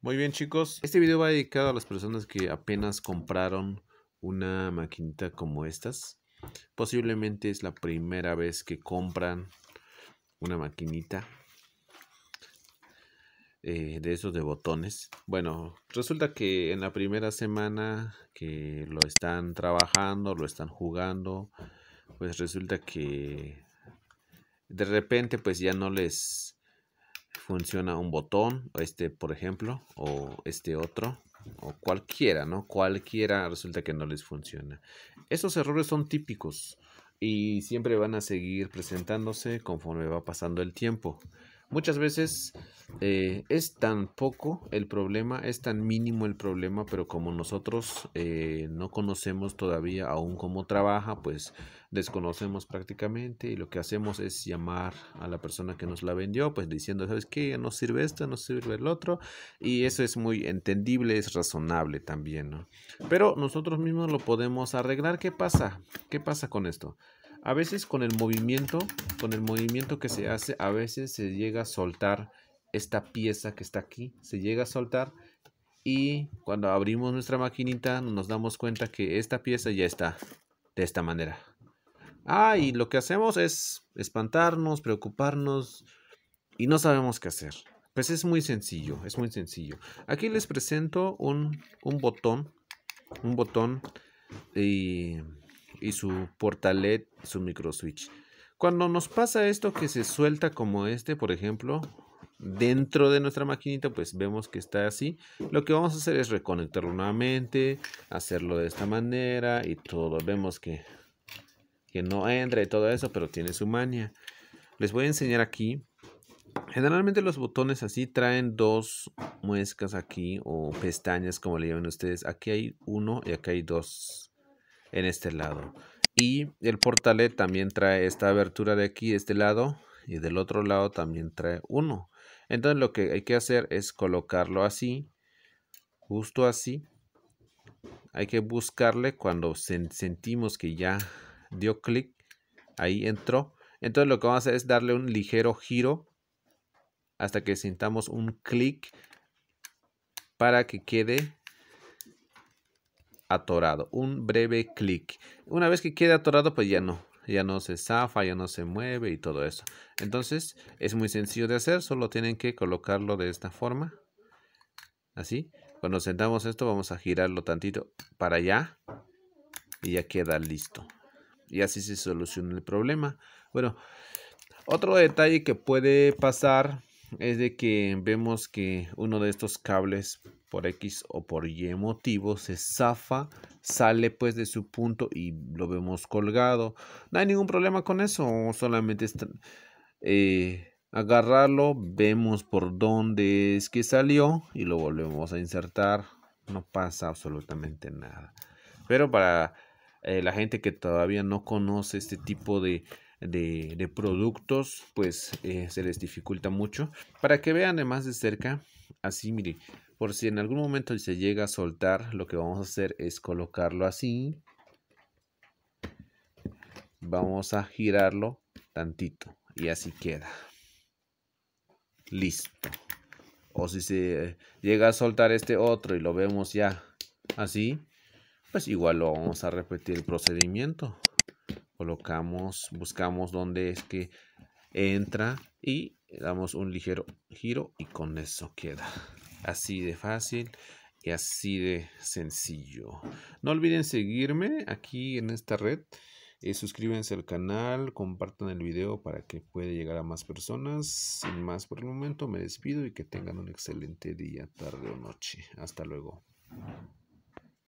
Muy bien, chicos. Este video va dedicado a las personas que apenas compraron una maquinita como estas. Posiblemente es la primera vez que compran una maquinita eh, de esos de botones. Bueno, resulta que en la primera semana que lo están trabajando, lo están jugando, pues resulta que de repente pues ya no les funciona un botón, este por ejemplo, o este otro, o cualquiera, ¿no? Cualquiera resulta que no les funciona. Esos errores son típicos y siempre van a seguir presentándose conforme va pasando el tiempo. Muchas veces eh, es tan poco el problema, es tan mínimo el problema, pero como nosotros eh, no conocemos todavía aún cómo trabaja, pues desconocemos prácticamente y lo que hacemos es llamar a la persona que nos la vendió, pues diciendo, ¿sabes qué? No sirve esto, no sirve el otro. Y eso es muy entendible, es razonable también, ¿no? Pero nosotros mismos lo podemos arreglar. ¿Qué pasa? ¿Qué pasa con esto? A veces con el movimiento, con el movimiento que se hace, a veces se llega a soltar esta pieza que está aquí, se llega a soltar y cuando abrimos nuestra maquinita nos damos cuenta que esta pieza ya está de esta manera. Ah, y lo que hacemos es espantarnos, preocuparnos y no sabemos qué hacer. Pues es muy sencillo, es muy sencillo. Aquí les presento un, un botón, un botón y eh, y su portalet, su micro switch. Cuando nos pasa esto que se suelta como este, por ejemplo, dentro de nuestra maquinita, pues vemos que está así. Lo que vamos a hacer es reconectarlo nuevamente, hacerlo de esta manera y todo. Vemos que, que no entra y todo eso, pero tiene su manía. Les voy a enseñar aquí. Generalmente los botones así traen dos muescas aquí o pestañas como le llaman ustedes. Aquí hay uno y acá hay dos en este lado. Y el portalet también trae esta abertura de aquí, este lado, y del otro lado también trae uno. Entonces lo que hay que hacer es colocarlo así, justo así. Hay que buscarle cuando sentimos que ya dio clic, ahí entró. Entonces lo que vamos a hacer es darle un ligero giro hasta que sintamos un clic para que quede atorado. Un breve clic. Una vez que quede atorado, pues ya no. Ya no se zafa, ya no se mueve y todo eso. Entonces es muy sencillo de hacer. Solo tienen que colocarlo de esta forma. Así. Cuando sentamos esto vamos a girarlo tantito para allá. Y ya queda listo. Y así se soluciona el problema. Bueno, otro detalle que puede pasar es de que vemos que uno de estos cables por X o por Y motivo se zafa, sale pues de su punto y lo vemos colgado. No hay ningún problema con eso, solamente eh, agarrarlo, vemos por dónde es que salió y lo volvemos a insertar. No pasa absolutamente nada. Pero para eh, la gente que todavía no conoce este tipo de, productos, pues eh, se les dificulta mucho. Para que vean de más de cerca así, mire, por si en algún momento se llega a soltar, lo que vamos a hacer es colocarlo así. Vamos a girarlo tantito y así queda. Listo. O si se llega a soltar este otro y lo vemos ya así, pues igual lo vamos a repetir el procedimiento. Colocamos, buscamos dónde es que entra y damos un ligero giro y con eso queda. Así de fácil y así de sencillo. No olviden seguirme aquí en esta red. Eh, suscríbanse al canal, compartan el video para que pueda llegar a más personas. Sin más por el momento, me despido y que tengan un excelente día, tarde o noche. Hasta luego.